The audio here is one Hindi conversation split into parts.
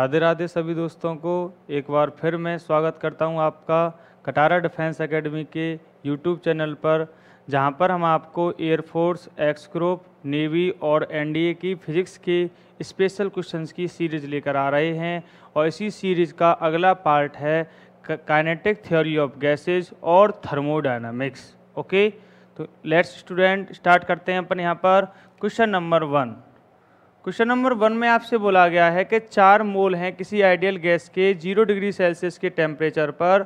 राधे राधे सभी दोस्तों को एक बार फिर मैं स्वागत करता हूं आपका कटारा डिफेंस एकेडमी के यूट्यूब चैनल पर जहां पर हम आपको एयरफोर्स एक्सक्रोप नेवी और एनडीए की फिजिक्स के स्पेशल क्वेश्चंस की सीरीज लेकर आ रहे हैं और इसी सीरीज का अगला पार्ट है काइनेटिक थ्योरी ऑफ गैसेज और थर्मोडाइनमिक्स ओके तो लेट्स स्टूडेंट स्टार्ट करते हैं अपन यहाँ पर question number one question number one में आपसे बोला गया है कि चार मोल हैं किसी आइडियल गैस के जीरो डिग्री सेल्सियस के टेम्परेचर पर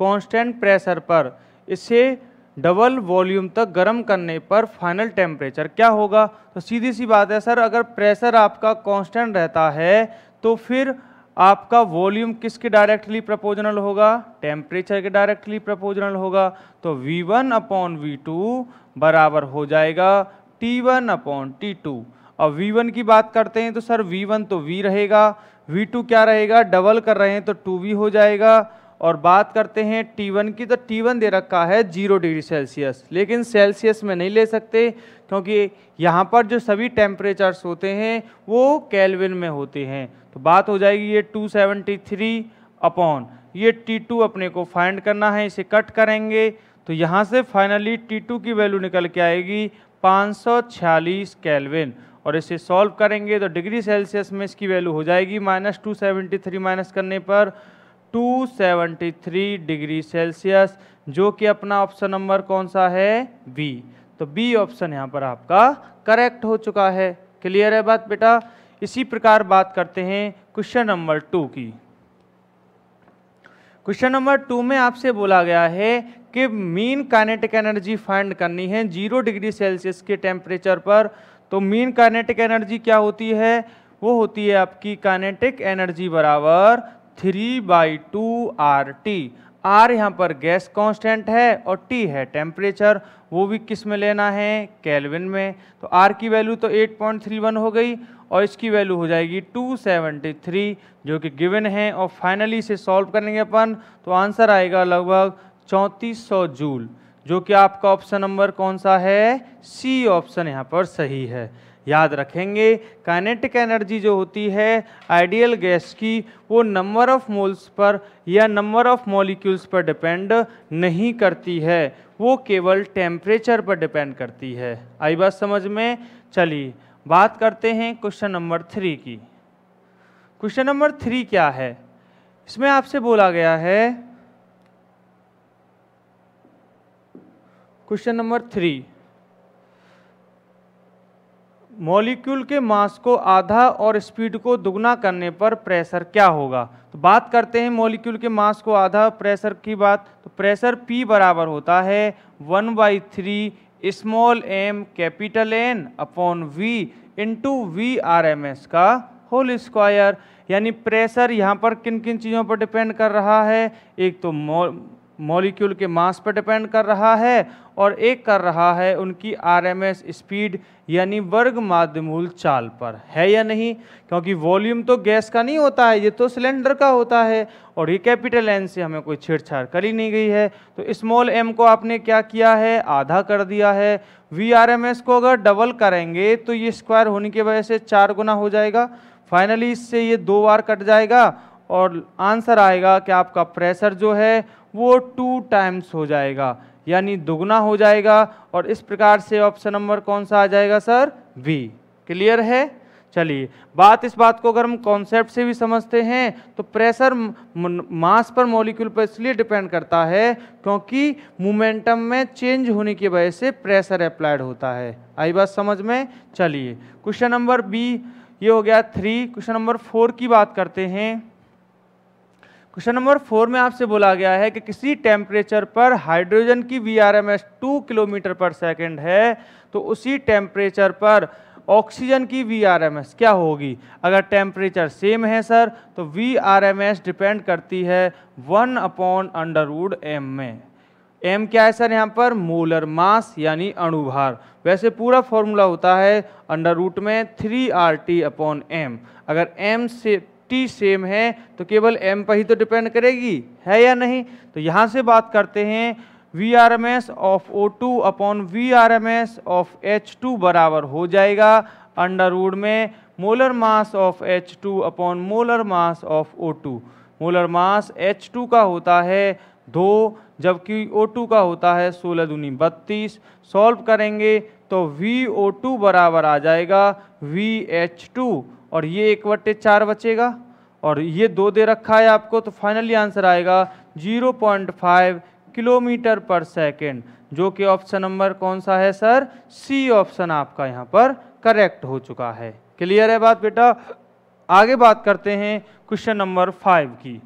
कांस्टेंट प्रेशर पर इसे डबल वॉल्यूम तक गर्म करने पर फाइनल टेम्परेचर क्या होगा तो सीधी सी बात है सर अगर प्रेशर आपका कांस्टेंट रहता है तो फिर आपका वॉल्यूम किसके डायरेक्टली प्रपोजनल होगा टेम्परेचर के डायरेक्टली प्रपोजनल होगा तो V1 वन अपॉन वी बराबर हो जाएगा T1 वन अपॉन टी और V1 की बात करते हैं तो सर V1 तो V रहेगा V2 क्या रहेगा डबल कर रहे हैं तो 2V हो जाएगा और बात करते हैं T1 की तो T1 दे रखा है जीरो डिग्री सेल्सियस लेकिन सेल्सियस में नहीं ले सकते क्योंकि यहाँ पर जो सभी टेम्परेचर्स होते हैं वो कैलविन में होते हैं तो बात हो जाएगी ये 273 अपॉन ये T2 अपने को फाइंड करना है इसे कट करेंगे तो यहाँ से फाइनली T2 की वैल्यू निकल के आएगी 546 कैलविन और इसे सॉल्व करेंगे तो डिग्री सेल्सियस में इसकी वैल्यू हो जाएगी minus two seventy three minus करने पर two seventy three degree Celsius जो कि अपना ऑप्शन नंबर कौन सा है बी तो बी ऑप्शन यहाँ पर आपका करेक्ट हो चुका है क्लियर है बात बेटा इसी प्रकार बात करते हैं क्वेश्चन नंबर टू की क्वेश्चन नंबर टू में आपसे बोला गया है कि मीन काइनेटिक एनर्जी फाइंड करनी है जीरो डिग्री सेल्सियस के टेम्परेचर पर तो मीन काइनेटिक एनर्जी क्या होती है वो होती है आपकी काइनेटिक एनर्जी बराबर three by two R T R यहाँ पर गैस कांस्टेंट है और टी है टेम्परेचर वो भी किस में लेना है कैलविन में तो आर की वैल्यू तो 8.31 हो गई और इसकी वैल्यू हो जाएगी 273 जो कि गिवन है और फाइनली इसे सॉल्व करेंगे अपन तो आंसर आएगा लगभग चौंतीस जूल जो कि आपका ऑप्शन नंबर कौन सा है सी ऑप्शन यहाँ पर सही है याद रखेंगे काइनेटिक एनर्जी जो होती है आइडियल गैस की वो नंबर ऑफ मोल्स पर या नंबर ऑफ मॉलिक्यूल्स पर डिपेंड नहीं करती है वो केवल टेम्परेचर पर डिपेंड करती है आई बात समझ में चलिए बात करते हैं क्वेश्चन नंबर थ्री की क्वेश्चन नंबर थ्री क्या है इसमें आपसे बोला गया है क्वेश्चन नंबर थ्री मॉलिक्यूल के मास को आधा और स्पीड को दुगना करने पर प्रेशर क्या होगा तो बात करते हैं मॉलिक्यूल के मास को आधा प्रेशर की बात तो प्रेशर P बराबर होता है one by three small M capital N upon V into V R M S का होल स्क्वायर यानी प्रेशर यहाँ पर किन किन चीज़ों पर डिपेंड कर रहा है एक तो मॉलिक्यूल के मास पर डिपेंड कर रहा है और एक कर रहा है उनकी आरएमएस स्पीड यानी वर्ग माध्यमूल चाल पर है या नहीं क्योंकि वॉल्यूम तो गैस का नहीं होता है ये तो सिलेंडर का होता है और ये कैपिटल एन से हमें कोई छेड़छाड़ करी नहीं गई है तो स्मॉल एम को आपने क्या किया है आधा कर दिया है वी आर एम एस को अगर डबल करेंगे तो ये स्क्वायर होने की वजह से चार गुना हो जाएगा फाइनली इससे ये दो बार कट जाएगा और आंसर आएगा कि आपका प्रेशर जो है वो टू टाइम्स हो जाएगा यानी दोगुना हो जाएगा और इस प्रकार से ऑप्शन नंबर कौन सा आ जाएगा सर बी क्लियर है चलिए बात इस बात को अगर हम कॉन्सेप्ट से भी समझते हैं तो प्रेशर मास पर मॉलिक्यूल पर इसलिए डिपेंड करता है क्योंकि मोमेंटम में चेंज होने की वजह से प्रेशर अप्लाइड होता है आई बात समझ में चलिए क्वेश्चन नंबर बी ये हो गया थ्री क्वेश्चन नंबर फोर की बात करते हैं क्वेश्चन नंबर फोर में आपसे बोला गया है कि किसी टेम्परेचर पर हाइड्रोजन की V R M S two kilometre per second है तो उसी टेम्परेचर पर ऑक्सीजन की वी आर एम एस क्या होगी अगर टेम्परेचर सेम है सर तो V R M S depend करती है वन अपॉन अंडरवुड एम में एम क्या है सर यहाँ पर मोलर मास यानी अणुभार वैसे पूरा फॉर्मूला होता है अंडर रूट में three R T upon M अगर एम से फिफ्टी सेम है तो केवल एम पर ही तो डिपेंड करेगी है या नहीं तो यहाँ से बात करते हैं V R M S of O two upon V R M S of H two बराबर हो जाएगा अंडर रूड में molar mass of H two upon molar mass of O two molar mass H two का होता है दो जबकि ओ टू का होता है सोलह दूनी बत्तीस सॉल्व करेंगे तो वी ओ टू बराबर आ जाएगा वी एच टू और ये एक बट्टे चार बचेगा और ये दो दे रखा है आपको तो फाइनली आंसर आएगा zero point five kilometre per second जो कि ऑप्शन नंबर कौन सा है सर सी ऑप्शन आपका यहाँ पर करेक्ट हो चुका है क्लियर है बात बेटा आगे बात करते हैं क्वेश्चन नंबर फाइव की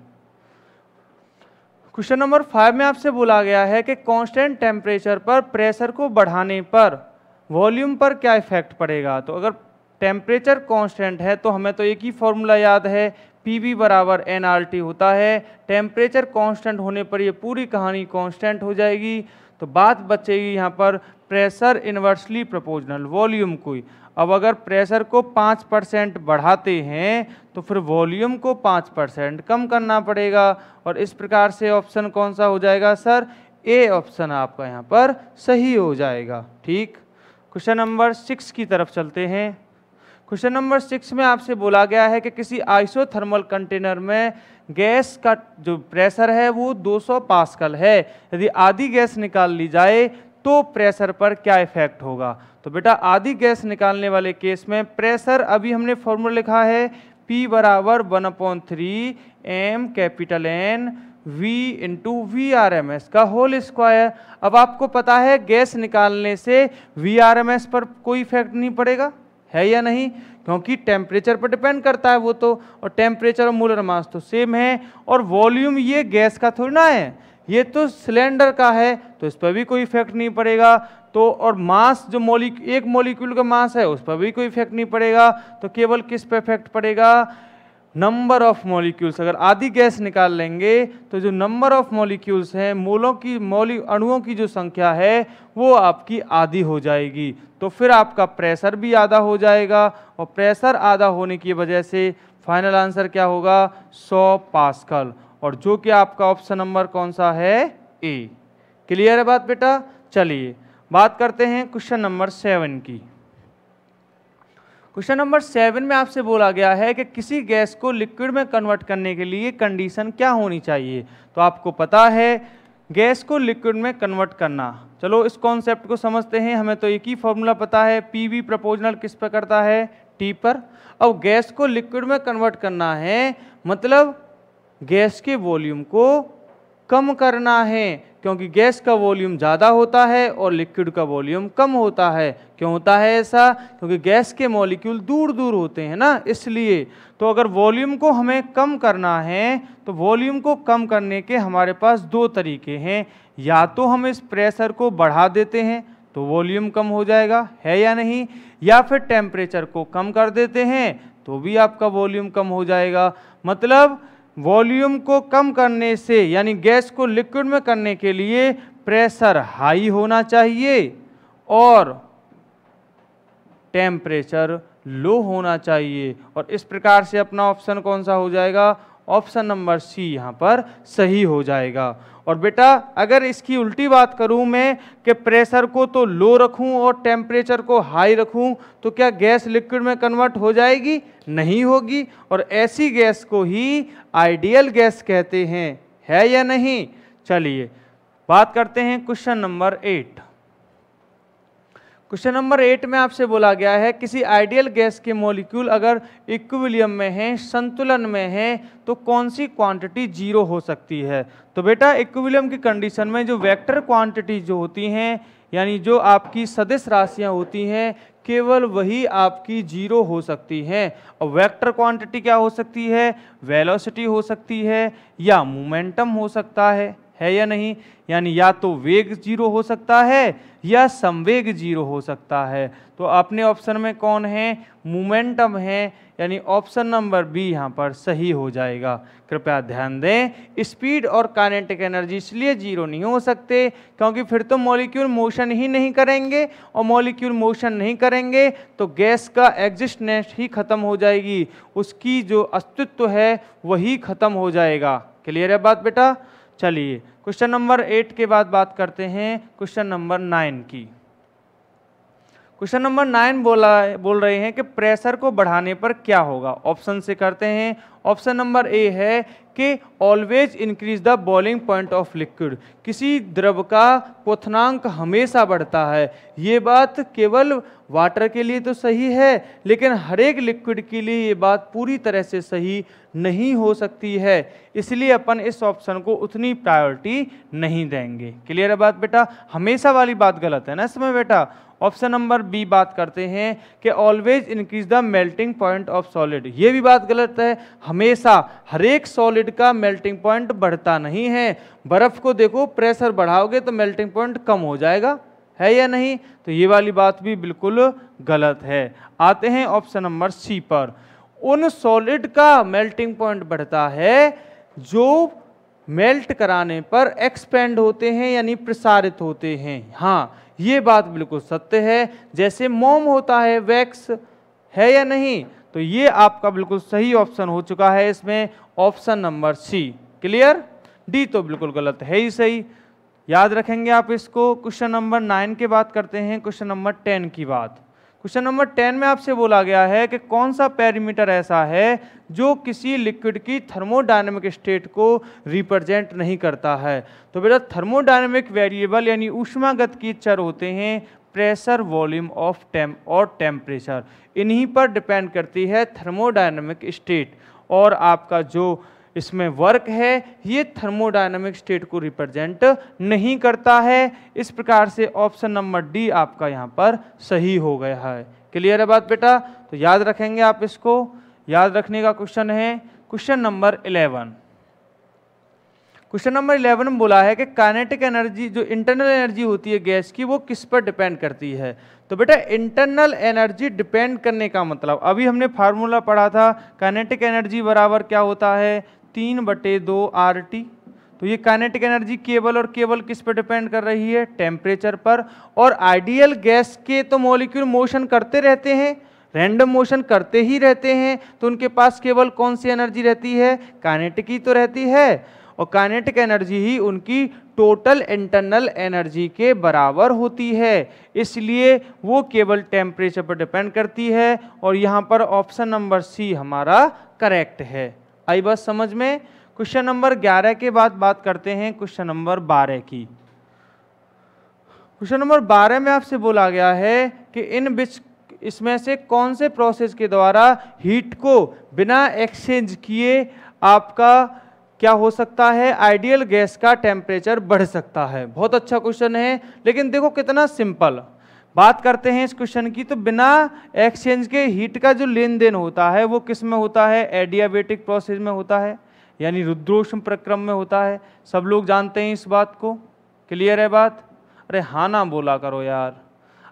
क्वेश्चन नंबर फाइव में आपसे बोला गया है कि कांस्टेंट टेम्परेचर पर प्रेशर को बढ़ाने पर वॉल्यूम पर क्या इफेक्ट पड़ेगा तो अगर टेम्परेचर कांस्टेंट है तो हमें तो एक ही फॉर्मूला याद है पी वी बराबर एन आर टी होता है टेम्परेचर कांस्टेंट होने पर ये पूरी कहानी कांस्टेंट हो जाएगी तो बात बचेगी यहाँ पर प्रेशर इन्वर्सली प्रपोजनल वॉल्यूम को अब अगर प्रेशर को पाँच परसेंट बढ़ाते हैं तो फिर वॉल्यूम को पाँच परसेंट कम करना पड़ेगा और इस प्रकार से ऑप्शन कौन सा हो जाएगा सर ए ऑप्शन आपका यहाँ पर सही हो जाएगा ठीक क्वेश्चन नंबर सिक्स की तरफ चलते हैं क्वेश्चन नंबर सिक्स में आपसे बोला गया है कि किसी आइसोथर्मल कंटेनर में गैस का जो प्रेशर है वो 200 पास्कल है यदि आधी गैस निकाल ली जाए तो प्रेशर पर क्या इफेक्ट होगा तो बेटा आधी गैस निकालने वाले केस में प्रेशर अभी हमने फॉर्मूला लिखा है पी बराबर one point three M capital N V into V R M S का होल स्क्वायर अब आपको पता है गैस निकालने से वी आर एम एस पर कोई इफेक्ट नहीं पड़ेगा है या नहीं क्योंकि टेम्परेचर पर डिपेंड करता है वो तो और टेम्परेचर और मोलर मास तो सेम है और वॉल्यूम ये गैस का थोड़ी ना है ये तो सिलेंडर का है तो इस पर भी कोई इफेक्ट नहीं पड़ेगा तो और मास जो मोलिक एक मोलिक्यूल का मास है उस पर भी कोई इफेक्ट नहीं पड़ेगा तो केवल किस पर इफेक्ट पड़ेगा नंबर ऑफ मॉलिक्यूल्स अगर आधी गैस निकाल लेंगे तो जो नंबर ऑफ मॉलिक्यूल्स हैं मोलों की मोली अणुओं की जो संख्या है वो आपकी आधी हो जाएगी तो फिर आपका प्रेशर भी आधा हो जाएगा और प्रेशर आधा होने की वजह से फाइनल आंसर क्या होगा 100 पास्कल और जो कि आपका ऑप्शन नंबर कौन सा है ए क्लियर है बात बेटा चलिए बात करते हैं क्वेश्चन नंबर सेवन की क्वेश्चन नंबर सेवन में आपसे बोला गया है कि किसी गैस को लिक्विड में कन्वर्ट करने के लिए कंडीशन क्या होनी चाहिए तो आपको पता है गैस को लिक्विड में कन्वर्ट करना चलो इस कॉन्सेप्ट को समझते हैं हमें तो एक ही फॉर्मूला पता है पी वी प्रपोजनल किस पर करता है टी पर अब गैस को लिक्विड में कन्वर्ट करना है मतलब गैस के वॉल्यूम को कम करना है क्योंकि गैस का वॉल्यूम ज़्यादा होता है और लिक्विड का वॉल्यूम कम होता है क्यों होता है ऐसा क्योंकि गैस के मॉलिक्यूल दूर दूर होते हैं ना इसलिए तो अगर वॉल्यूम को हमें कम करना है तो वॉल्यूम को कम करने के हमारे पास दो तरीके हैं या तो हम इस प्रेशर को बढ़ा देते हैं तो वॉल्यूम कम हो जाएगा है या नहीं या फिर टेम्परेचर को कम कर देते हैं तो भी आपका वॉल्यूम कम हो जाएगा मतलब वॉल्यूम को कम करने से यानी गैस को लिक्विड में करने के लिए प्रेशर हाई होना चाहिए और टेम्परेचर लो होना चाहिए और इस प्रकार से अपना ऑप्शन कौन सा हो जाएगा ऑप्शन नंबर सी यहाँ पर सही हो जाएगा और बेटा अगर इसकी उल्टी बात करूँ मैं कि प्रेशर को तो लो रखूँ और टेम्परेचर को हाई रखूँ तो क्या गैस लिक्विड में कन्वर्ट हो जाएगी नहीं होगी और ऐसी गैस को ही आइडियल गैस कहते हैं है या नहीं चलिए बात करते हैं question number eight question number eight में आपसे बोला गया है किसी आइडियल गैस के मॉलिक्यूल अगर इक्विलियम में हैं संतुलन में हैं तो कौन सी क्वांटिटी जीरो हो सकती है तो बेटा इक्विलियम की कंडीशन में जो वेक्टर क्वांटिटी जो होती हैं यानी जो आपकी सदस्य राशियां होती हैं केवल वही आपकी जीरो हो सकती हैं और वेक्टर क्वांटिटी क्या हो सकती है वेलोसिटी हो सकती है या मोमेंटम हो सकता है है या नहीं यानी या तो वेग जीरो हो सकता है या संवेग जीरो हो सकता है तो अपने ऑप्शन में कौन है मोमेंटम है यानी ऑप्शन नंबर बी यहाँ पर सही हो जाएगा कृपया ध्यान दें स्पीड और काइनेटिक एनर्जी इसलिए जीरो नहीं हो सकते क्योंकि फिर तो मॉलिक्यूल मोशन ही नहीं करेंगे और मॉलिक्यूल मोशन नहीं करेंगे तो गैस का एग्जिस्टेंस ही ख़त्म हो जाएगी उसकी जो अस्तित्व है वही ख़त्म हो जाएगा क्लियर है बात बेटा चलिए क्वेश्चन नंबर एट के बाद बात करते हैं क्वेश्चन नंबर नाइन की क्वेश्चन नंबर नाइन बोला बोल रहे हैं कि प्रेशर को बढ़ाने पर क्या होगा ऑप्शन से करते हैं ऑप्शन नंबर ए है कि always increase the boiling point of liquid किसी द्रव का क्वथनांक हमेशा बढ़ता है ये बात केवल वाटर के लिए तो सही है लेकिन हर एक लिक्विड के लिए ये बात पूरी तरह से सही नहीं हो सकती है इसलिए अपन इस ऑप्शन को उतनी प्रायोरिटी नहीं देंगे क्लियर है बात बेटा हमेशा वाली बात गलत है ना इसमें बेटा ऑप्शन नंबर बी बात करते हैं कि always increase the melting point of solid ये भी बात गलत है हमेशा हरेक सॉलिड का मेल्टिंग पॉइंट बढ़ता नहीं है बर्फ़ को देखो प्रेशर बढ़ाओगे तो मेल्टिंग पॉइंट कम हो जाएगा है या नहीं तो ये वाली बात भी बिल्कुल गलत है आते हैं ऑप्शन नंबर सी पर उन सॉलिड का मेल्टिंग पॉइंट बढ़ता है जो मेल्ट कराने पर एक्सपेंड होते हैं यानी प्रसारित होते हैं हाँ ये बात बिल्कुल सत्य है जैसे मोम होता है वैक्स है या नहीं तो ये आपका बिल्कुल सही ऑप्शन हो चुका है इसमें option number C clear D तो बिल्कुल गलत है ही सही याद रखेंगे आप इसको क्वेश्चन नंबर नाइन के बात करते हैं क्वेश्चन नंबर टेन की बात क्वेश्चन नंबर टेन में आपसे बोला गया है कि कौन सा पैरीमीटर ऐसा है जो किसी लिक्विड की थर्मोडायनेमिक स्टेट को रिप्रेजेंट नहीं करता है तो बेटा थर्मोडायनेमिक वेरिएबल यानी ऊष्मागत की चर होते हैं प्रेशर वॉल्यूम ऑफ टेम और टेम्परेचर इन्हीं पर डिपेंड करती है थर्मोडायनेमिक स्टेट और आपका जो इसमें वर्क है ये थर्मोडाइनमिक स्टेट को रिप्रेजेंट नहीं करता है इस प्रकार से ऑप्शन नंबर डी आपका यहाँ पर सही हो गया है क्लियर है बात बेटा तो याद रखेंगे आप इसको याद रखने का क्वेश्चन है question number eleven question number eleven में बोला है कि काइनेटिक एनर्जी जो इंटरनल एनर्जी होती है गैस की वो किस पर डिपेंड करती है तो बेटा इंटरनल एनर्जी डिपेंड करने का मतलब अभी हमने फार्मूला पढ़ा था काइनेटिक एनर्जी बराबर क्या होता है तीन बटे दो आर टी तो ये काइनेटिक एनर्जी केवल और केवल किस पर डिपेंड कर रही है टेम्परेचर पर और आइडियल गैस के तो मॉलिक्यूल मोशन करते रहते हैं रैंडम मोशन करते ही रहते हैं तो उनके पास केवल कौन सी एनर्जी रहती है काइनेटिक ही तो रहती है और काइनेटिक एनर्जी ही उनकी टोटल इंटरनल एनर्जी के बराबर होती है इसलिए वो केवल टेम्परेचर पर डिपेंड करती है और यहाँ पर ऑप्शन नंबर सी हमारा करेक्ट है आई बस समझ में क्वेश्चन नंबर ग्यारह के बाद बात करते हैं क्वेश्चन नंबर बारह की क्वेश्चन नंबर बारह में आपसे बोला गया है कि इन बिच इसमें से कौन से प्रोसेस के द्वारा हीट को बिना एक्सचेंज किए आपका क्या हो सकता है आइडियल गैस का टेम्परेचर बढ़ सकता है बहुत अच्छा क्वेश्चन है लेकिन देखो कितना सिंपल बात करते हैं इस क्वेश्चन की तो बिना एक्सचेंज के हीट का जो लेन देन होता है वो किस में होता है एडियाबेटिक प्रोसेस में होता है यानी रुद्रोष्म प्रक्रम में होता है सब लोग जानते हैं इस बात को क्लियर है बात अरे हाँ ना बोला करो यार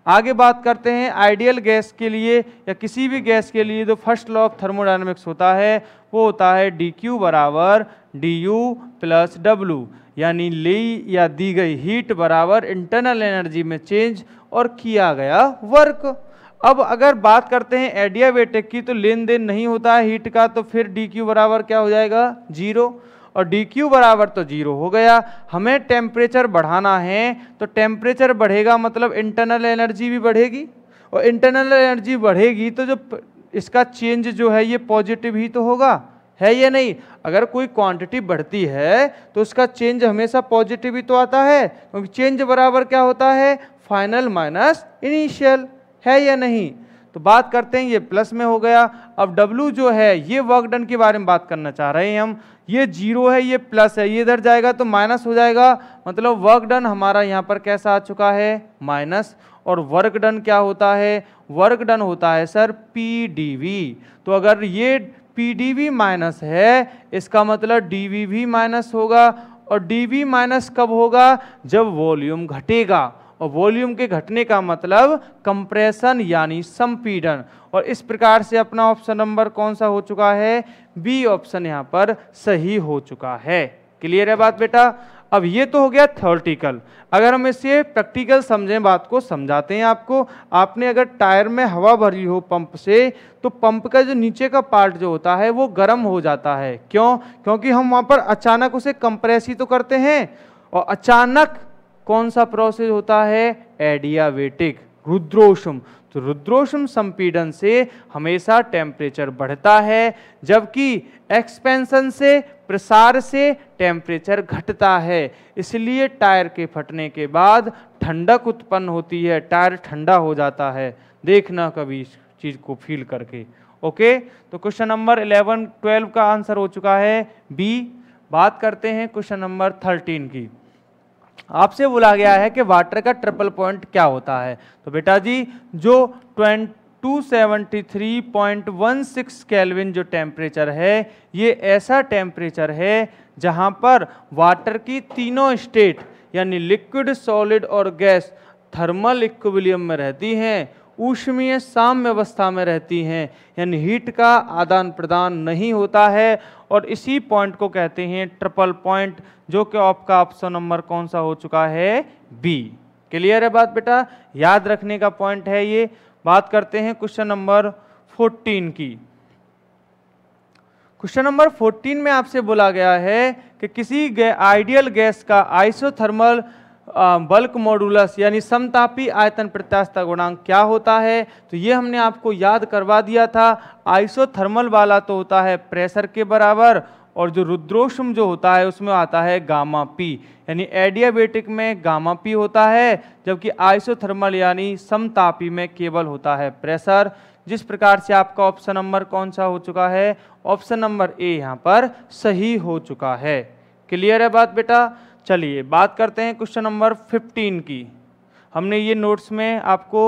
आगे बात करते हैं आइडियल गैस के लिए या किसी भी गैस के लिए जो फर्स्ट लॉ ऑफ थर्मोडाइनमिक्स होता है वो होता है डी क्यू बराबर डी यू प्लस डब्लू यानी ली या दी गई हीट बराबर इंटरनल एनर्जी में चेंज और किया गया वर्क अब अगर बात करते हैं एडियाबेटिक की तो लेन देन नहीं होता है हीट का तो फिर डी क्यू बराबर क्या हो जाएगा जीरो और डी क्यू बराबर तो जीरो हो गया हमें टेम्परेचर बढ़ाना है तो टेम्परेचर बढ़ेगा मतलब इंटरनल एनर्जी भी बढ़ेगी और इंटरनल एनर्जी बढ़ेगी तो जो इसका चेंज जो है ये पॉजिटिव ही तो होगा है या नहीं अगर कोई क्वांटिटी बढ़ती है तो उसका चेंज हमेशा पॉजिटिव ही तो आता है क्योंकि चेंज बराबर क्या होता है फाइनल माइनस इनिशियल है या नहीं तो बात करते हैं ये प्लस में हो गया अब W जो है ये वर्क डन के बारे में बात करना चाह रहे हैं हम ये जीरो है ये प्लस है ये इधर जाएगा तो माइनस हो जाएगा मतलब वर्क डन हमारा यहाँ पर कैसा आ चुका है माइनस और वर्क डन क्या होता है वर्क डन होता है सर पी तो अगर ये पी माइनस है इसका मतलब डी भी माइनस होगा और डी माइनस कब होगा जब वॉल्यूम घटेगा और वॉल्यूम के घटने का मतलब कंप्रेशन यानी संपीडन और इस प्रकार से अपना ऑप्शन नंबर कौन सा हो चुका है बी ऑप्शन यहाँ पर सही हो चुका है क्लियर है बात बेटा अब ये तो हो गया थर्टिकल अगर हम इसे प्रैक्टिकल समझें बात को समझाते हैं आपको आपने अगर टायर में हवा भरी हो पंप से तो पंप का जो नीचे का पार्ट जो होता है वो गर्म हो जाता है क्यों क्योंकि हम वहाँ पर अचानक उसे कंप्रेस ही तो करते हैं और अचानक कौन सा प्रोसेस होता है एडियावेटिक रुद्रोषम तो रुद्रोषम संपीडन से हमेशा टेम्परेचर बढ़ता है जबकि एक्सपेंशन से प्रसार से टेम्परेचर घटता है इसलिए टायर के फटने के बाद ठंडक उत्पन्न होती है टायर ठंडा हो जाता है देखना कभी इस चीज़ को फील करके ओके तो क्वेश्चन नंबर 11, ट्वेल्व का आंसर हो चुका है बी बात करते हैं क्वेश्चन नंबर थर्टीन की आपसे बोला गया है कि वाटर का ट्रिपल पॉइंट क्या होता है तो बेटा जी जो ट्वेंट 273.16 केल्विन जो टेम्परेचर है ये ऐसा टेम्परेचर है जहाँ पर वाटर की तीनों स्टेट यानी लिक्विड सॉलिड और गैस थर्मल इक्विलियम में रहती हैं ऊष्मीय साम्य अवस्था में रहती हैं यानी हीट का आदान प्रदान नहीं होता है और इसी पॉइंट को कहते हैं ट्रिपल पॉइंट जो कि आपका ऑप्शन नंबर कौन सा हो चुका है बी क्लियर है बात बेटा याद रखने का पॉइंट है ये बात करते हैं क्वेश्चन नंबर फोर्टीन की क्वेश्चन नंबर 14 में आपसे बोला गया है कि किसी आइडियल गैस का आइसोथर्मल बल्क मॉडुलस यानी समतापी आयतन प्रत्यास्थता गुणांक क्या होता है तो ये हमने आपको याद करवा दिया था आइसोथर्मल वाला तो होता है प्रेशर के बराबर और जो रुद्रोष्म जो होता है उसमें आता है गामा पी यानी एडियाबेटिक में गामा पी होता है जबकि आइसोथर्मल यानी समतापी में केवल होता है प्रेशर जिस प्रकार से आपका ऑप्शन नंबर कौन सा हो चुका है ऑप्शन नंबर ए यहाँ पर सही हो चुका है क्लियर है बात बेटा चलिए बात करते हैं क्वेश्चन नंबर 15 की हमने ये नोट्स में आपको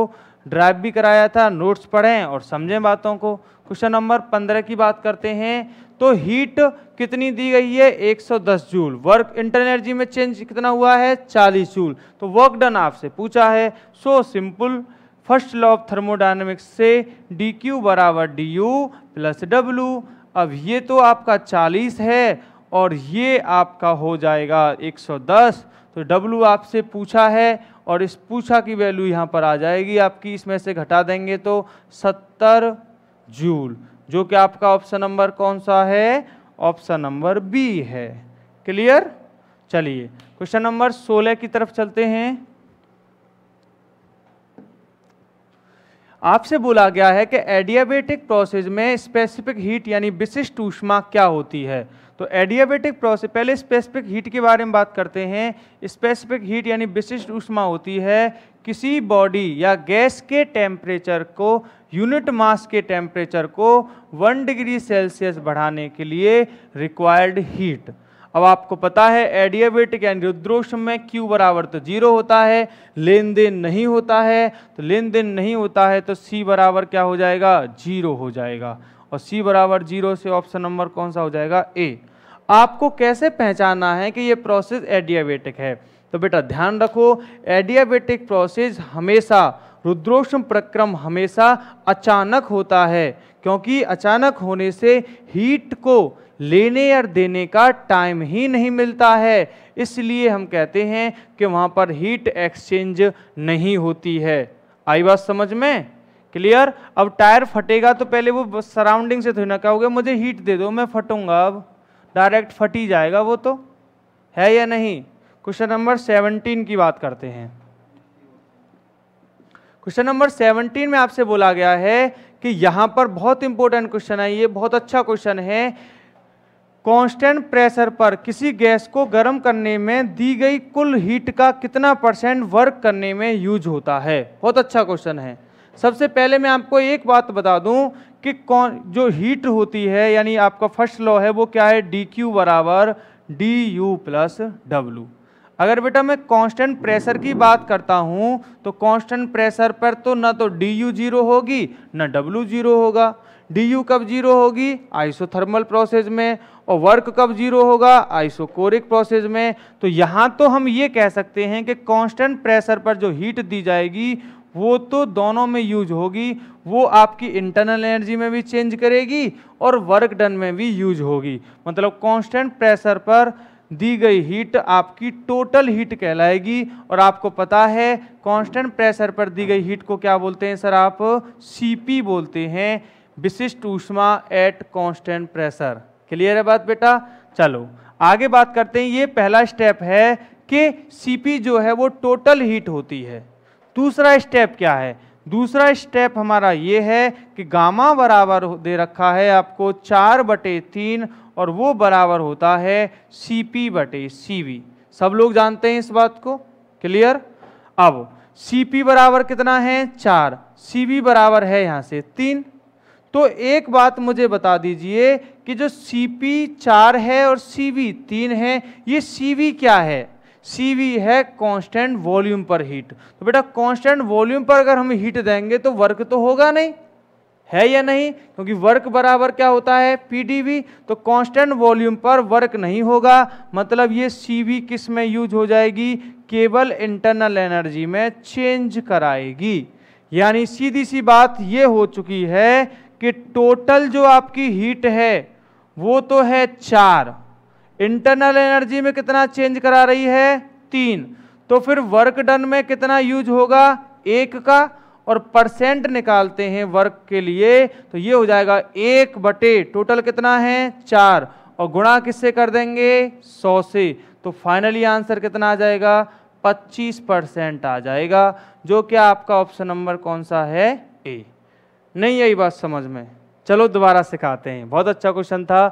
ड्राइव भी कराया था नोट्स पढ़ें और समझें बातों को क्वेश्चन नंबर 15 की बात करते हैं तो हीट कितनी दी गई है 110 जूल वर्क इंटर एनर्जी में चेंज कितना हुआ है 40 जूल तो वर्क डन आपसे पूछा है so simple first law of thermodynamics से डी क्यू बराबर डी यू प्लस डब्ल्यू अब ये तो आपका 40 है और ये आपका हो जाएगा 110 तो W आपसे पूछा है और इस पूछा की वैल्यू यहाँ पर आ जाएगी आपकी इसमें से घटा देंगे तो 70 जूल जो कि आपका ऑप्शन नंबर कौन सा है ऑप्शन नंबर बी है क्लियर चलिए क्वेश्चन नंबर 16 की तरफ चलते हैं आपसे बोला गया है कि एडियाबेटिक प्रोसेस में स्पेसिफिक हीट यानी विशिष्ट ऊष्मा क्या होती है तो एडियाबेटिक प्रोसेस पहले स्पेसिफिक हीट के बारे में बात करते हैं स्पेसिफिक हीट यानी विशिष्ट उष्मा होती है किसी बॉडी या गैस के टेम्परेचर को यूनिट मास के टेम्परेचर को वन डिग्री सेल्सियस बढ़ाने के लिए रिक्वायर्ड हीट अब आपको पता है एडियाबेटिक यानी रुद्रोष्म में क्यू बराबर तो जीरो होता है लेन देन नहीं होता है तो लेन देन नहीं होता है तो सी बराबर क्या हो जाएगा जीरो हो जाएगा और सी बराबर जीरो से ऑप्शन नंबर कौन सा हो जाएगा ए आपको कैसे पहचाना है कि ये प्रोसेस एडियाबेटिक है तो बेटा ध्यान रखो एडियाबेटिक प्रोसेस हमेशा रुद्रोष्म प्रक्रम हमेशा अचानक होता है क्योंकि अचानक होने से हीट को लेने और देने का टाइम ही नहीं मिलता है इसलिए हम कहते हैं कि वहाँ पर हीट एक्सचेंज नहीं होती है आई बात समझ में क्लियर अब टायर फटेगा तो पहले वो सराउंडिंग से थोड़ी ना कहोगे मुझे हीट दे दो मैं फटूंगा अब डायरेक्ट फट ही जाएगा वो तो है या नहीं क्वेश्चन नंबर सेवनटीन की बात करते हैं क्वेश्चन नंबर सेवनटीन में आपसे बोला गया है कि यहां पर बहुत इंपॉर्टेंट क्वेश्चन है ये बहुत अच्छा क्वेश्चन है कांस्टेंट प्रेशर पर किसी गैस को गर्म करने में दी गई कुल हीट का कितना परसेंट वर्क करने में यूज होता है बहुत अच्छा क्वेश्चन है सबसे पहले मैं आपको एक बात बता दूं कि कौन जो हीट होती है यानी आपका फर्स्ट लॉ है वो क्या है डी क्यू बराबर डी यू प्लस डब्लू अगर बेटा मैं कांस्टेंट प्रेशर की बात करता हूँ तो कांस्टेंट प्रेशर पर तो ना तो डी यू जीरो होगी ना डब्लू जीरो होगा डी यू कब जीरो होगी आइसोथर्मल प्रोसेस में और वर्क कब जीरो होगा आइसोकोरिक प्रोसेस में तो यहाँ तो हम ये कह सकते हैं कि कांस्टेंट प्रेशर पर जो हीट दी जाएगी वो तो दोनों में यूज होगी वो आपकी इंटरनल एनर्जी में भी चेंज करेगी और वर्क डन में भी यूज होगी मतलब कांस्टेंट प्रेशर पर दी गई हीट आपकी टोटल हीट कहलाएगी और आपको पता है कांस्टेंट प्रेशर पर दी गई हीट को क्या बोलते हैं सर आप सीपी बोलते हैं विशिष्ट ऊष्मा एट कांस्टेंट प्रेशर क्लियर है बात बेटा चलो आगे बात करते हैं ये पहला स्टेप है कि सीपी जो है वो टोटल हीट होती है दूसरा स्टेप क्या है दूसरा स्टेप हमारा ये है कि गामा बराबर दे रखा है आपको चार बटे तीन और वो बराबर होता है सी पी बटे सी वी सब लोग जानते हैं इस बात को क्लियर अब सी पी बराबर कितना है चार सी वी बराबर है यहाँ से तीन तो एक बात मुझे बता दीजिए कि जो सी पी चार है और सी वी तीन है ये सी वी क्या है सी वी है कांस्टेंट वॉल्यूम पर हीट तो बेटा कांस्टेंट वॉल्यूम पर अगर हम हीट देंगे तो वर्क तो होगा नहीं है या नहीं क्योंकि वर्क बराबर क्या होता है पीडीवी तो कांस्टेंट वॉल्यूम पर वर्क नहीं होगा मतलब ये सी वी किस में यूज हो जाएगी केवल इंटरनल एनर्जी में चेंज कराएगी यानी सीधी सी बात ये हो चुकी है कि टोटल जो आपकी हीट है वो तो है चार इंटरनल एनर्जी में कितना चेंज करा रही है तीन तो फिर वर्क डन में कितना यूज होगा एक का और परसेंट निकालते हैं वर्क के लिए तो ये हो जाएगा एक बटे टोटल कितना है चार और गुणा किससे कर देंगे सौ से तो फाइनली आंसर कितना आ जाएगा पच्चीस परसेंट आ जाएगा जो कि आपका ऑप्शन नंबर कौन सा है ए नहीं यही बात समझ में चलो दोबारा सिखाते हैं बहुत अच्छा क्वेश्चन था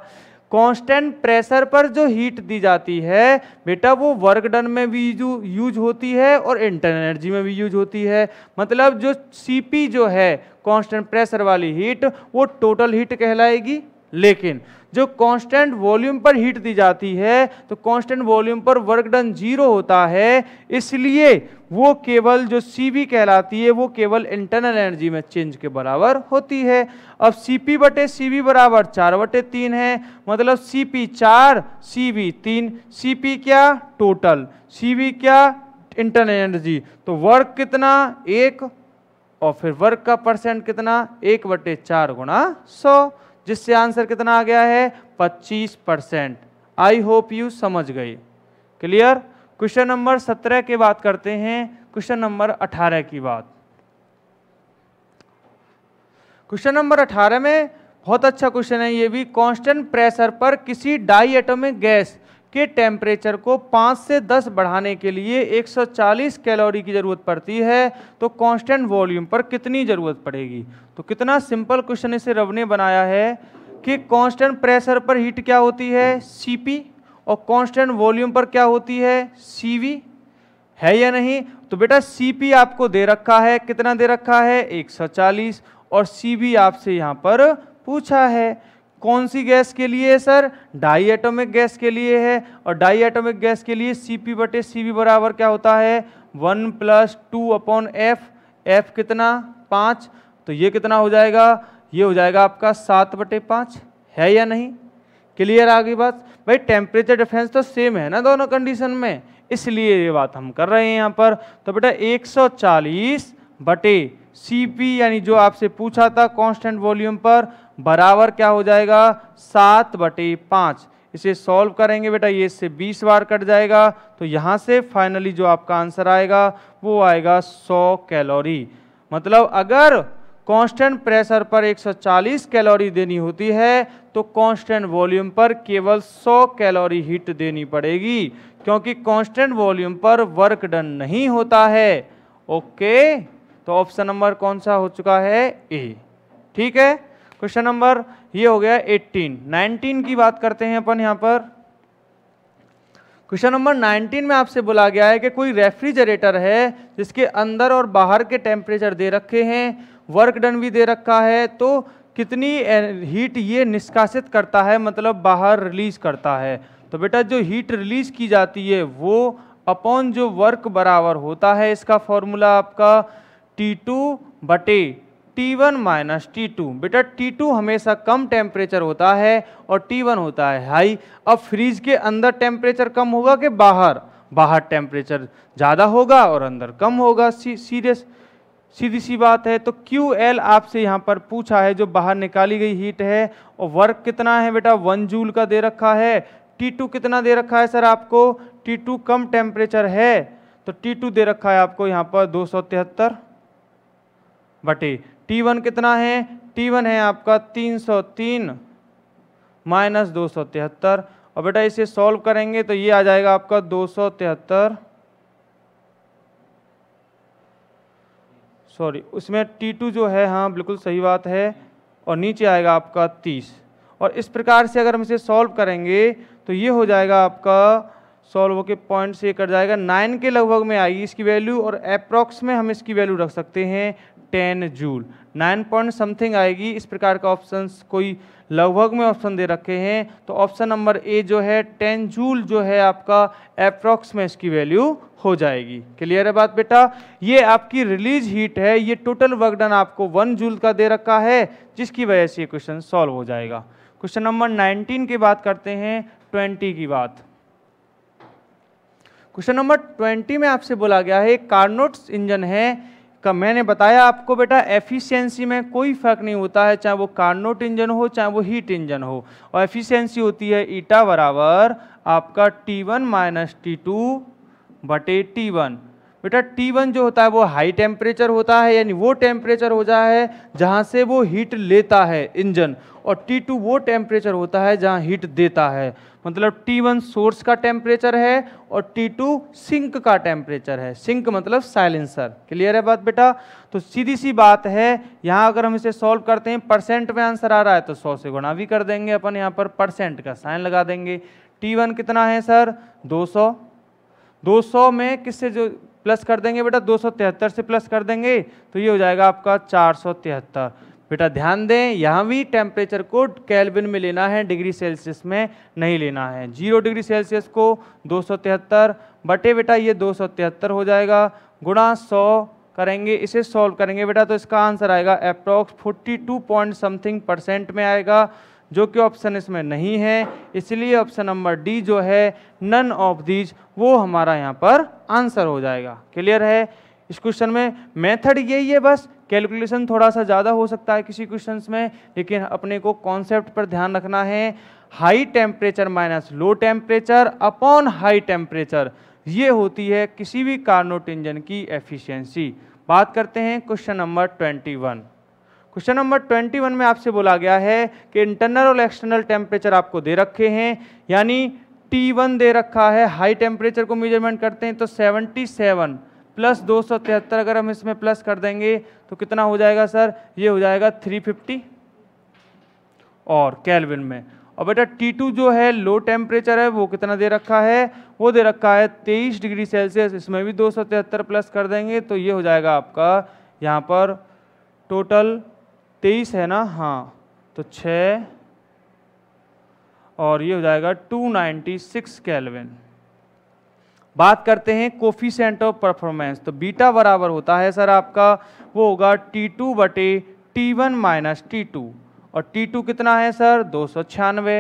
कांस्टेंट प्रेशर पर जो हीट दी जाती है बेटा वो वर्क डन में भी यूज होती है और इंटरनल एनर्जी में भी यूज होती है मतलब जो सीपी जो है कांस्टेंट प्रेशर वाली हीट वो टोटल हीट कहलाएगी लेकिन जो कांस्टेंट वॉल्यूम पर हीट दी जाती है तो कांस्टेंट वॉल्यूम पर वर्क डन जीरो होता है इसलिए वो केवल जो सी कहलाती है वो केवल इंटरनल एनर्जी में चेंज के बराबर होती है अब सी पी बटे सी बराबर चार बटे तीन है मतलब सी पी चार सी बी तीन सी पी क्या टोटल सी बी क्या इंटरनल एनर्जी तो वर्क कितना एक और फिर वर्क का परसेंट कितना एक बटे चार गुणा सौ जिससे आंसर कितना आ गया है 25 परसेंट आई होप यू समझ गए क्लियर क्वेश्चन नंबर 17 की बात करते हैं क्वेश्चन नंबर 18 की बात क्वेश्चन नंबर 18 में बहुत अच्छा क्वेश्चन है ये भी कांस्टेंट प्रेशर पर किसी डाई एटोमिक गैस के टेम्परेचर को 5 से 10 बढ़ाने के लिए 140 कैलोरी की ज़रूरत पड़ती है तो कांस्टेंट वॉल्यूम पर कितनी ज़रूरत पड़ेगी तो कितना सिंपल क्वेश्चन इसे रव ने बनाया है कि कांस्टेंट प्रेशर पर हीट क्या होती है सी और कांस्टेंट वॉल्यूम पर क्या होती है सी है या नहीं तो बेटा सी आपको दे रखा है कितना दे रखा है एक और सी आपसे यहाँ पर पूछा है कौन सी गैस के लिए है सर डाई एटोमिक गैस के लिए है और डाई एटोमिक गैस के लिए सी पी बटे सी बी बराबर क्या होता है one plus two upon F F कितना पाँच तो ये कितना हो जाएगा ये हो जाएगा आपका सात बटे पाँच है या नहीं क्लियर आ गई बात भाई टेम्परेचर डिफरेंस तो सेम है ना दोनों कंडीशन में इसलिए ये बात हम कर रहे हैं यहाँ पर तो बेटा चालीस बटे सी यानी जो आपसे पूछा था कॉन्स्टेंट वॉल्यूम पर बराबर क्या हो जाएगा सात बटे पाँच इसे सॉल्व करेंगे बेटा ये इससे बीस बार कट जाएगा तो यहाँ से फाइनली जो आपका आंसर आएगा वो आएगा सौ कैलोरी मतलब अगर कांस्टेंट प्रेशर पर 140 कैलोरी देनी होती है तो कांस्टेंट वॉल्यूम पर केवल 100 कैलोरी हीट देनी पड़ेगी क्योंकि कांस्टेंट वॉल्यूम पर वर्क डन नहीं होता है ओके तो ऑप्शन नंबर कौन सा हो चुका है ए ठीक है क्वेश्चन नंबर ये हो गया 18 19 की बात करते हैं अपन यहाँ पर क्वेश्चन नंबर 19 में आपसे बोला गया है कि कोई रेफ्रिजरेटर है जिसके अंदर और बाहर के टेम्परेचर दे रखे हैं वर्क डन भी दे रखा है तो कितनी हीट ये निष्कासित करता है मतलब बाहर रिलीज करता है तो बेटा जो हीट रिलीज की जाती है वो अपॉन जो वर्क बराबर होता है इसका फॉर्मूला आपका टी टू बटे T1 वन माइनस टी बेटा T2 हमेशा कम टेम्परेचर होता है और T1 होता है हाई अब फ्रिज के अंदर टेम्परेचर कम होगा कि बाहर बाहर टेम्परेचर ज़्यादा होगा और अंदर कम होगा सी सीरियस सीधी सी बात है तो क्यू एल आपसे यहाँ पर पूछा है जो बाहर निकाली गई हीट है और वर्क कितना है बेटा वन जूल का दे रखा है टी टू कितना दे रखा है सर आपको टी टू कम टेम्परेचर है तो टी टू दे रखा है आपको यहाँ पर दो सौ तिहत्तर बटे टी वन कितना है टी वन है आपका तीन सौ तीन माइनस दो सौ तिहत्तर और बेटा इसे सॉल्व करेंगे तो ये आ जाएगा आपका दो सौ तिहत्तर सॉरी उसमें टी टू जो है हाँ बिल्कुल सही बात है और नीचे आएगा आपका तीस और इस प्रकार से अगर हम इसे सॉल्व करेंगे तो ये हो जाएगा आपका सॉल्व होकर पॉइंट से कर जाएगा नाइन के लगभग में आएगी इसकी वैल्यू और अप्रॉक्स में हम इसकी वैल्यू रख सकते हैं ten joule nine point something आएगी इस प्रकार का ऑप्शन कोई लगभग में ऑप्शन दे रखे हैं तो ऑप्शन नंबर ए जो है टेन जूल जो है आपका अप्रॉक्स में इसकी वैल्यू हो जाएगी क्लियर है बात बेटा ये आपकी रिलीज हीट है ये टोटल वर्कडन आपको वन जूल का दे रखा है जिसकी वजह से ये क्वेश्चन सॉल्व हो जाएगा क्वेश्चन नंबर नाइनटीन की बात करते हैं ट्वेंटी की बात क्वेश्चन नंबर ट्वेंटी में आपसे बोला गया है कार्नोट्स इंजन है का मैंने बताया आपको बेटा एफिशिएंसी में कोई फर्क नहीं होता है चाहे वो कार्नोट इंजन हो चाहे वो हीट इंजन हो और एफिशिएंसी होती है ईटा बराबर आपका T one minus T two बटे टी वन बेटा T1 जो होता है वो हाई टेम्परेचर होता है यानी वो टेम्परेचर हो जाए जहाँ से वो हीट लेता है इंजन और T2 वो टेम्परेचर होता है जहाँ हीट देता है मतलब T1 सोर्स का टेम्परेचर है और T2 सिंक का टेम्परेचर है सिंक मतलब साइलेंसर क्लियर है बात बेटा तो सीधी सी बात है यहाँ अगर हम इसे सॉल्व करते हैं परसेंट में आंसर आ रहा है तो सौ से गुणा भी कर देंगे अपन यहाँ पर परसेंट का साइन लगा देंगे टी कितना है सर दो 200 में किससे जो प्लस कर देंगे बेटा दो से प्लस कर देंगे तो ये हो जाएगा आपका चार बेटा ध्यान दें यहाँ भी टेम्परेचर को कैलविन में लेना है डिग्री सेल्सियस में नहीं लेना है जीरो डिग्री सेल्सियस को दो बटे बेटा ये दो हो जाएगा गुणा सौ करेंगे इसे सॉल्व करेंगे बेटा तो इसका आंसर आएगा अप्रॉक्स 42 पॉइंट समथिंग परसेंट में आएगा जो कि ऑप्शन इसमें नहीं है इसलिए ऑप्शन नंबर डी जो है नन ऑफ दीज वो हमारा यहाँ पर आंसर हो जाएगा क्लियर है इस क्वेश्चन में मेथड यही है बस कैलकुलेशन थोड़ा सा ज़्यादा हो सकता है किसी क्वेश्चन में लेकिन अपने को कॉन्सेप्ट पर ध्यान रखना है high temperature minus low temperature upon high temperature ये होती है किसी भी कार्नोट इंजन की एफिशिएंसी बात करते हैं question number twenty one question number twenty one में आपसे बोला गया है कि इंटरनल और एक्सटर्नल टेम्परेचर आपको दे रखे हैं यानी टी वन दे रखा है हाई टेम्परेचर को मेजरमेंट करते हैं तो सेवेंटी सेवन प्लस दो सौ तिहत्तर अगर हम इसमें प्लस कर देंगे तो कितना हो जाएगा सर ये हो जाएगा थ्री फिफ्टी और कैलविन में और बेटा T2 जो है लो टेम्परेचर है वो कितना दे रखा है वो दे रखा है 23 डिग्री सेल्सियस इसमें भी दो प्लस कर देंगे तो ये हो जाएगा आपका यहाँ पर टोटल तेईस है ना हाँ तो छः और ये हो जाएगा 296 कैलविन बात करते हैं कोफिशेंट ऑफ परफॉर्मेंस तो बीटा बराबर होता है सर आपका वो होगा टी टू बटे T one minus T two और टी टू कितना है सर दो सौ छियानवे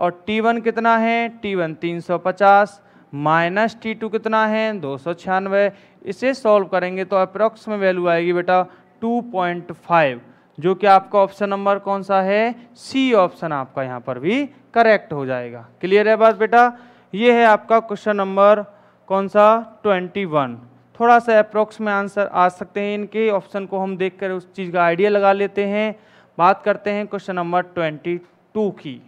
और टी वन कितना है टी वन तीन सौ पचास माइनस टी टू कितना है दो सौ छियानवे इसे सॉल्व करेंगे तो अप्रोक्सिमेट में वैल्यू आएगी बेटा टू पॉइंट फाइव जो कि आपका ऑप्शन नंबर कौन सा है सी ऑप्शन आपका यहाँ पर भी करेक्ट हो जाएगा क्लियर है बात बेटा ये है आपका क्वेश्चन नंबर कौन सा ट्वेंटी वन थोड़ा सा अप्रोक्स में आंसर आ सकते हैं इनके ऑप्शन को हम देखकर उस चीज़ का आइडिया लगा लेते हैं बात करते हैं क्वेश्चन नंबर ट्वेंटी टू की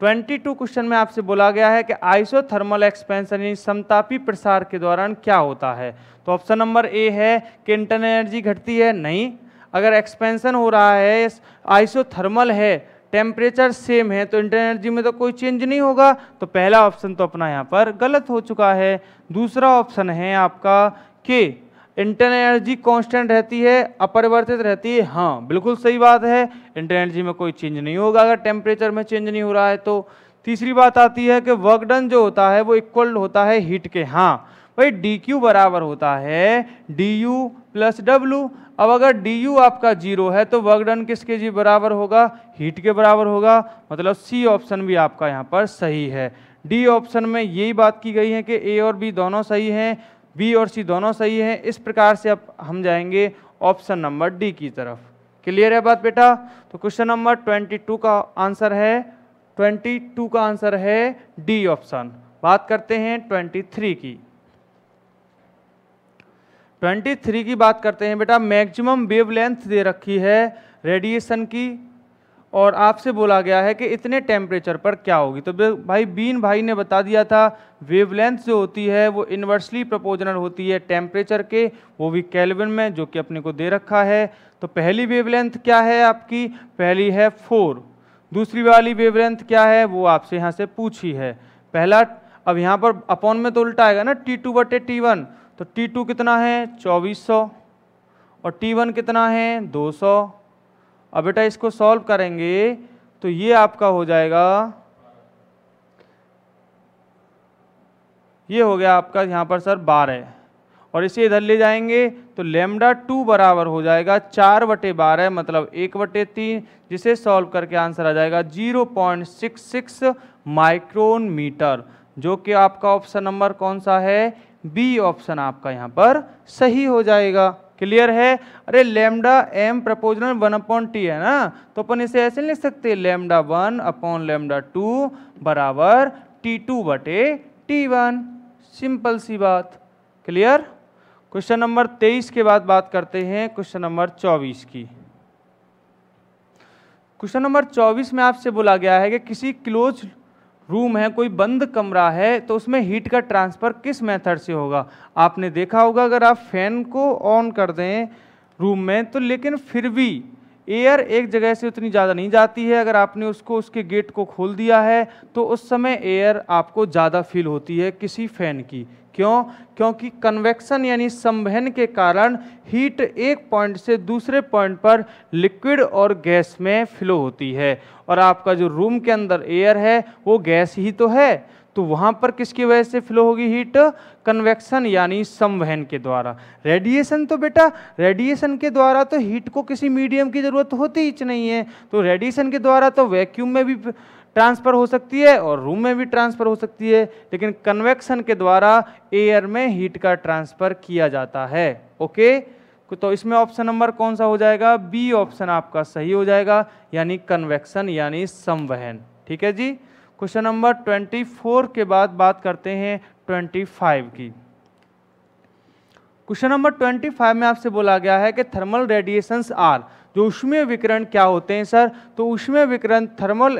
ट्वेंटी टू क्वेश्चन में आपसे बोला गया है कि आइसोथर्मल एक्सपेंशन यानी समतापी प्रसार के दौरान क्या होता है तो ऑप्शन नंबर ए है कि इंटरनल एनर्जी घटती है नहीं अगर एक्सपेंसन हो रहा है आइसोथर्मल है टेम्परेचर सेम है तो इंटर एनर्जी में तो कोई चेंज नहीं होगा तो पहला ऑप्शन तो अपना यहाँ पर गलत हो चुका है दूसरा ऑप्शन है आपका के इंटरनल एनर्जी कांस्टेंट रहती है अपरिवर्तित रहती है हाँ बिल्कुल सही बात है इंटर एनर्जी में कोई चेंज नहीं होगा अगर टेम्परेचर में चेंज नहीं हो रहा है तो तीसरी बात आती है कि वर्क डन जो होता है वो इक्वल होता है हीट के हाँ भाई डी क्यू बराबर होता है डी यू प्लस डब्लू अब अगर डी यू आपका जीरो है तो वर्क डन किसके जी बराबर होगा हीट के बराबर होगा मतलब सी ऑप्शन भी आपका यहाँ पर सही है डी ऑप्शन में यही बात की गई है कि ए और बी दोनों सही हैं बी और सी दोनों सही हैं इस प्रकार से अब हम जाएंगे ऑप्शन नंबर डी की तरफ क्लियर है बात बेटा तो क्वेश्चन नंबर ट्वेंटी टू का आंसर है ट्वेंटी टू का आंसर है डी ऑप्शन बात करते हैं ट्वेंटी थ्री की 23 की बात करते हैं बेटा मैक्सिमम वेवलेंथ दे रखी है रेडिएशन की और आपसे बोला गया है कि इतने टेम्परेचर पर क्या होगी तो भाई बीन भाई ने बता दिया था वेवलेंथ जो होती है वो इन्वर्सली प्रपोजनल होती है टेम्परेचर के वो भी कैलविन में जो कि अपने को दे रखा है तो पहली वेवलेंथ क्या है आपकी पहली है फोर दूसरी वाली वेवलेंथ क्या है वो आपसे यहाँ से पूछी है पहला अब यहाँ पर अपॉन में तो उल्टा आएगा ना टी टू बटे टी वन तो टी टू कितना है चौबीस सौ और टी वन कितना है दो सौ अब बेटा इसको सॉल्व करेंगे तो ये आपका हो जाएगा ये हो गया आपका यहाँ पर सर बारह और इसे इधर ले जाएंगे तो लेमडा टू बराबर हो जाएगा चार बटे बारह मतलब एक बटे तीन जिसे सॉल्व करके आंसर आ जाएगा zero point six six micron metre जो कि आपका ऑप्शन नंबर कौन सा है बी ऑप्शन आपका यहाँ पर सही हो जाएगा क्लियर है अरे lambda M proportional one upon T है ना तो अपन इसे ऐसे लिख सकते lambda one upon lambda two बराबर टी टू बटे टी वन सिंपल सी बात क्लियर क्वेश्चन नंबर तेईस के बाद बात करते हैं क्वेश्चन नंबर चौबीस की क्वेश्चन नंबर चौबीस में आपसे बोला गया है कि किसी क्लोज रूम है कोई बंद कमरा है तो उसमें हीट का ट्रांसफ़र किस मेथड से होगा आपने देखा होगा अगर आप फैन को ऑन कर दें रूम में तो लेकिन फिर भी एयर एक जगह से उतनी ज़्यादा नहीं जाती है अगर आपने उसको उसके गेट को खोल दिया है तो उस समय एयर आपको ज़्यादा फील होती है किसी फैन की क्यों क्योंकि कन्वेक्शन यानी संवहन के कारण हीट एक पॉइंट से दूसरे पॉइंट पर लिक्विड और गैस में फ्लो होती है और आपका जो रूम के अंदर एयर है वो गैस ही तो है तो वहाँ पर किसकी वजह से फ्लो होगी हीट कन्वेक्शन यानी संवहन के द्वारा रेडिएशन तो बेटा रेडिएशन के द्वारा तो हीट को किसी मीडियम की ज़रूरत होती ही नहीं है तो रेडिएशन के द्वारा तो वैक्यूम में भी ट्रांसफ़र हो सकती है और रूम में भी ट्रांसफ़र हो सकती है लेकिन कन्वेक्शन के द्वारा एयर में हीट का ट्रांसफ़र किया जाता है ओके तो इसमें ऑप्शन नंबर कौन सा हो जाएगा बी ऑप्शन आपका सही हो जाएगा यानी कन्वेक्शन यानी संवहन ठीक है जी क्वेश्चन नंबर ट्वेंटी फोर के बाद बात करते हैं ट्वेंटी फाइव की क्वेश्चन नंबर ट्वेंटी फाइव में आपसे बोला गया है कि थर्मल रेडिएशंस आर जो उष्मीय विकिरण क्या होते हैं सर तो उष्मीय विकिरण थर्मल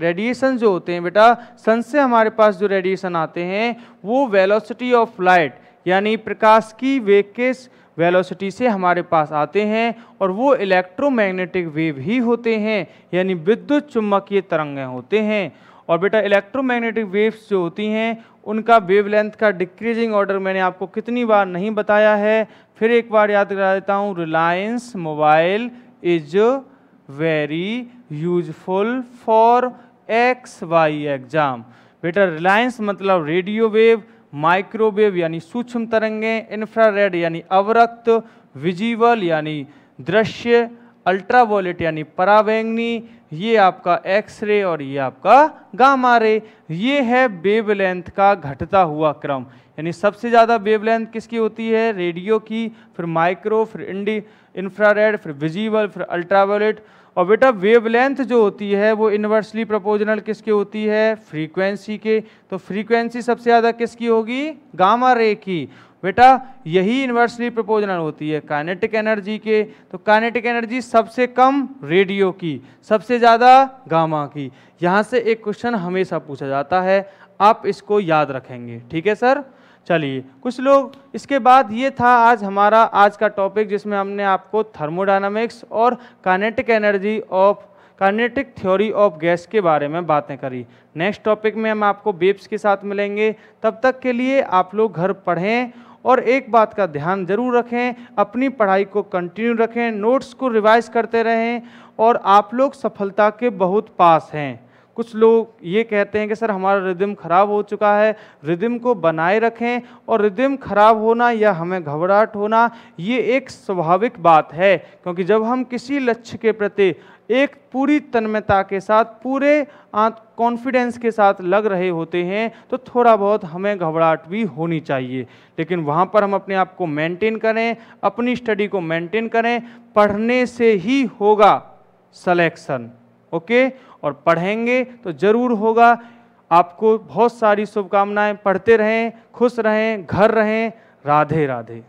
रेडिएशन जो होते हैं बेटा सन से हमारे पास जो रेडिएशन आते हैं वो वेलोसिटी ऑफ लाइट यानी प्रकाश की वेग के वेलोसिटी से हमारे पास आते हैं और वो इलेक्ट्रोमैग्नेटिक वेव ही होते हैं यानी विद्युत चुम्बकीय तरंगें होते हैं और बेटा इलेक्ट्रोमैग्नेटिक वेव्स जो होती हैं उनका वेवलेंथ का डिक्रीजिंग ऑर्डर मैंने आपको कितनी बार नहीं बताया है फिर एक बार याद करा देता हूँ Reliance mobile is very useful for X Y exam बेटा रिलायंस मतलब रेडियो वेव माइक्रोवेव यानी सूक्ष्म तरंगे इंफ्रारेड यानी अवरक्त विजिबल यानी दृश्य अल्ट्रावॉलेट यानी परावैंगनी ये आपका एक्सरे और ये आपका गामा रे ये है वेवलेंथ का घटता हुआ क्रम यानी सबसे ज़्यादा वेवलेंथ किसकी होती है रेडियो की फिर माइक्रो फिर इंडी इंफ्रारेड फिर विजिबल फिर अल्ट्रावॉलेट और बेटा वेवलेंथ जो होती है वो इन्वर्सली प्रोपोर्शनल किसके होती है फ्रीक्वेंसी के तो फ्रीक्वेंसी सबसे ज़्यादा किसकी होगी गामा रे की बेटा यही इन्वर्सली प्रोपोर्शनल होती है काइनेटिक एनर्जी के तो काइनेटिक एनर्जी सबसे कम रेडियो की सबसे ज़्यादा गामा की यहाँ से एक क्वेश्चन हमेशा पूछा जाता है आप इसको याद रखेंगे ठीक है सर चलिए कुछ लोग इसके बाद ये था आज हमारा आज का टॉपिक जिसमें हमने आपको थर्मोडाइनमिक्स और kinetic energy of kinetic theory of gas के बारे में बातें करी नेक्स्ट टॉपिक में हम आपको बेब्स के साथ मिलेंगे तब तक के लिए आप लोग घर पढ़ें और एक बात का ध्यान जरूर रखें अपनी पढ़ाई को कंटिन्यू रखें नोट्स को रिवाइज करते रहें और आप लोग सफलता के बहुत पास हैं कुछ लोग ये कहते हैं कि सर हमारा रिदम ख़राब हो चुका है रिदम को बनाए रखें और रिदम ख़राब होना या हमें घबराहट होना ये एक स्वाभाविक बात है क्योंकि जब हम किसी लक्ष्य के प्रति एक पूरी तन्मयता के साथ पूरे कॉन्फिडेंस के साथ लग रहे होते हैं तो थोड़ा बहुत हमें घबराहट भी होनी चाहिए लेकिन वहाँ पर हम अपने आप को मेंटेन करें अपनी स्टडी को मेंटेन करें पढ़ने से ही होगा सलेक्शन ओके और पढ़ेंगे तो ज़रूर होगा आपको बहुत सारी शुभकामनाएं पढ़ते रहें खुश रहें घर रहें राधे राधे